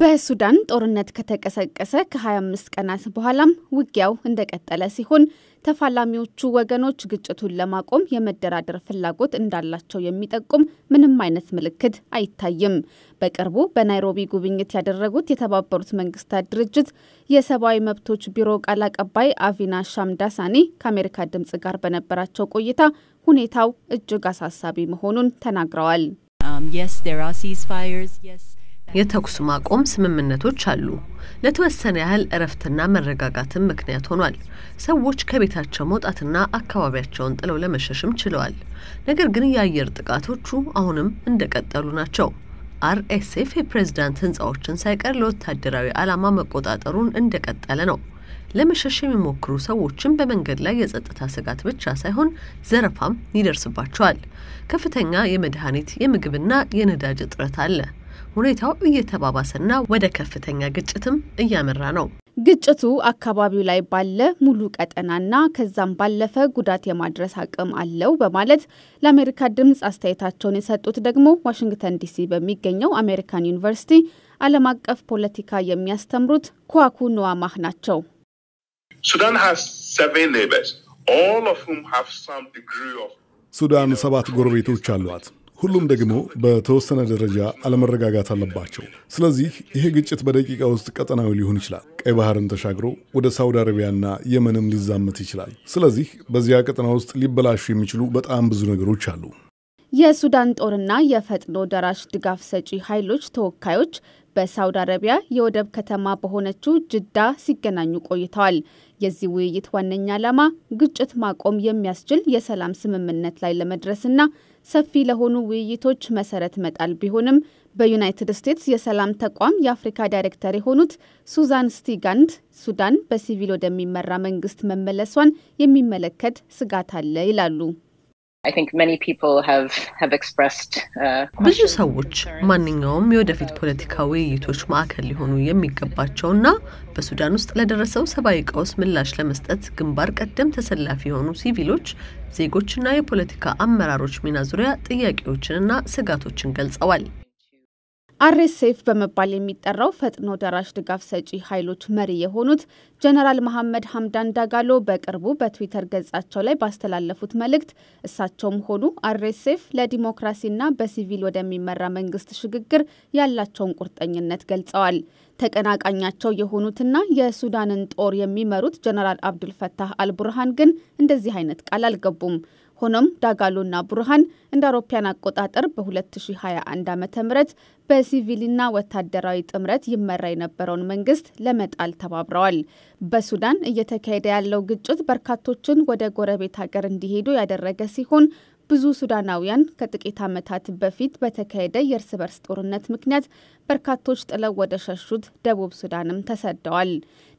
በሱዳን ጦርነት ከተቀሰቀሰ ከ25 ቀናት በኋላም ውጊያው እንደቀጠለ ሲሆን ተፋላሚዎቹ ወገኖች ግጭቱን ለማቆም የመደራደር ፍላጎት እንዳላቸው የሚጠቁም ምንም አይነት ምልክት አይታይም። በቅርቡ በናይሮቢ ጉብኝት ያደረጉት የተባበሩት መንግስታት ድርጅት የሰብአዊ መብቶች ቢሮ ቃል አቀባይ አቪና ሻምዳሳኒ ከአሜሪካ ድምጽ ጋር በነበራቸው ቆይታ ሁኔታው እጅግ አሳሳቢ መሆኑን ተናግረዋል። um, የተኩስ ማቆም ስምምነቶች አሉ። ለተወሰነ ያህል እረፍትና መረጋጋትም ምክንያት ሆኗል። ሰዎች ከቤታቸው መውጣትና አካባቢያቸውን ጥለው ለመሸሽም ችለዋል። ነገር ግን የአየር ጥቃቶቹ አሁንም እንደቀጠሉ ናቸው። አርኤስኤፍ የፕሬዝዳንት ህንፃዎችን ሳይቀር ለወታደራዊ ዓላማ መቆጣጠሩን እንደቀጠለ ነው። ለመሸሽ የሚሞክሩ ሰዎችም በመንገድ ላይ የጸጥታ ስጋት ብቻ ሳይሆን ዘረፋም ይደርስባቸዋል። ከፍተኛ የመድኃኒት የምግብና የነዳጅ እጥረት አለ። ሁኔታው እየተባባሰና ወደ ከፍተኛ ግጭትም እያመራ ነው። ግጭቱ አካባቢው ላይ ባለ ሙሉ ቀጠናና ከዛም ባለፈ ጉዳት የማድረስ አቅም አለው በማለት ለአሜሪካ ድምፅ አስተያየታቸውን የሰጡት ደግሞ ዋሽንግተን ዲሲ በሚገኘው አሜሪካን ዩኒቨርሲቲ ዓለም አቀፍ ፖለቲካ የሚያስተምሩት ኩዋኩ ኑዋማህ ናቸው። ሱዳን ሰባት ጎረቤቶች አሏት። ሁሉም ደግሞ በተወሰነ ደረጃ አለመረጋጋት አለባቸው። ስለዚህ ይሄ ግጭት በደቂቃ ውስጥ ቀጠናዊ ሊሆን ይችላል። ቀይ ባህርን ተሻግሮ ወደ ሳውዲ አረቢያና የመንም ሊዛመት ይችላል። ስለዚህ በዚያ ቀጠና ውስጥ ሊበላሹ የሚችሉ በጣም ብዙ ነገሮች አሉ። የሱዳን ጦርና የፈጥኖ ደራሽ ድጋፍ ሰጪ ኃይሎች ተወካዮች በሳውዲ አረቢያ የወደብ ከተማ በሆነችው ጅዳ ሲገናኙ ቆይተዋል። የዚህ ውይይት ዋነኛ ዓላማ ግጭት ማቆም የሚያስችል የሰላም ስምምነት ላይ ለመድረስና ሰፊ ለሆኑ ውይይቶች መሰረት መጣል ቢሆንም በዩናይትድ ስቴትስ የሰላም ተቋም የአፍሪካ ዳይሬክተር የሆኑት ሱዛን ስቲጋንድ ሱዳን በሲቪል ወደሚመራ መንግስት መመለሷን የሚመለከት ስጋት አለ ይላሉ። Uh, ብዙ ሰዎች ማንኛውም የወደፊት ፖለቲካ ውይይቶች ማዕከል ሊሆኑ የሚገባቸውና በሱዳን ውስጥ ለደረሰው ሰብአዊ ቀውስ ምላሽ ለመስጠት ግንባር ቀደም ተሰላፊ የሆኑ ሲቪሎች፣ ዜጎችና የፖለቲካ አመራሮች ሚና ዙሪያ ጥያቄዎችንና ስጋቶችን ገልጸዋል። አርኤስኤፍ በመባል የሚጠራው ፈጥኖ ደራሽ ድጋፍ ሰጪ ኃይሎች መሪ የሆኑት ጀነራል መሐመድ ሀምዳን ዳጋሎ በቅርቡ በትዊተር ገጻቸው ላይ ባስተላለፉት መልእክት እሳቸውም ሆኑ አርኤስኤፍ ለዲሞክራሲና በሲቪል ወደሚመራ መንግስት ሽግግር ያላቸውን ቁርጠኝነት ገልጸዋል። ተቀናቃኛቸው የሆኑትና የሱዳንን ጦር የሚመሩት ጀነራል አብዱልፈታህ አልቡርሃን ግን እንደዚህ አይነት ቃል አልገቡም። ሆኖም ዳጋሎና ቡርሃን እንደ አውሮፓያን አቆጣጠር በ2021 ዓ ም በሲቪልና ወታደራዊ ጥምረት ይመራ የነበረውን መንግስት ለመጣል ተባብረዋል። በሱዳን እየተካሄደ ያለው ግጭት በርካቶችን ወደ ጎረቤት ሀገር እንዲሄዱ ያደረገ ሲሆን ብዙ ሱዳናውያን ከጥቂት ዓመታት በፊት በተካሄደ የእርስ በርስ ጦርነት ምክንያት በርካቶች ጥለው ወደ ሸሹት ደቡብ ሱዳንም ተሰደዋል።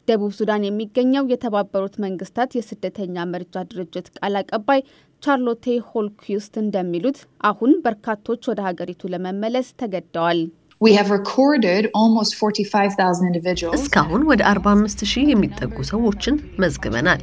ደቡብ ሱዳን የሚገኘው የተባበሩት መንግስታት የስደተኛ መርጃ ድርጅት ቃል አቀባይ ቻርሎቴ ሆልኩስት እንደሚሉት አሁን በርካቶች ወደ ሀገሪቱ ለመመለስ ተገደዋል። እስካሁን ወደ 45 ሺህ የሚጠጉ ሰዎችን መዝግበናል።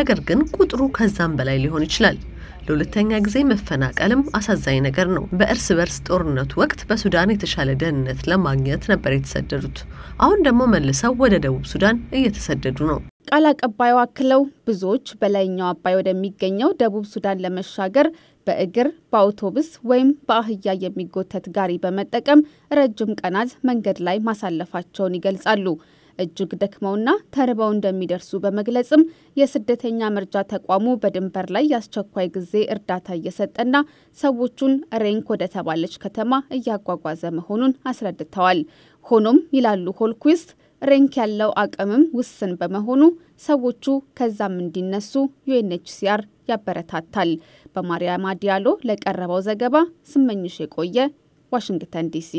ነገር ግን ቁጥሩ ከዛም በላይ ሊሆን ይችላል። ለሁለተኛ ጊዜ መፈናቀልም አሳዛኝ ነገር ነው። በእርስ በርስ ጦርነቱ ወቅት በሱዳን የተሻለ ደህንነት ለማግኘት ነበር የተሰደዱት። አሁን ደግሞ መልሰው ወደ ደቡብ ሱዳን እየተሰደዱ ነው። ቃል አቀባዩ አክለው ብዙዎች በላይኛው አባይ ወደሚገኘው ደቡብ ሱዳን ለመሻገር በእግር በአውቶቡስ ወይም በአህያ የሚጎተት ጋሪ በመጠቀም ረጅም ቀናት መንገድ ላይ ማሳለፋቸውን ይገልጻሉ። እጅግ ደክመውና ተርበው እንደሚደርሱ በመግለጽም የስደተኛ መርጃ ተቋሙ በድንበር ላይ የአስቸኳይ ጊዜ እርዳታ እየሰጠና ሰዎቹን ሬንክ ወደተባለች ከተማ እያጓጓዘ መሆኑን አስረድተዋል። ሆኖም ይላሉ ሆልኩስት ሬንክ ያለው አቅምም ውስን በመሆኑ ሰዎቹ ከዛም እንዲነሱ ዩኤንኤችሲአር ያበረታታል። በማርያማ ዲያሎ ለቀረበው ዘገባ ስመኝሽ የቆየ ዋሽንግተን ዲሲ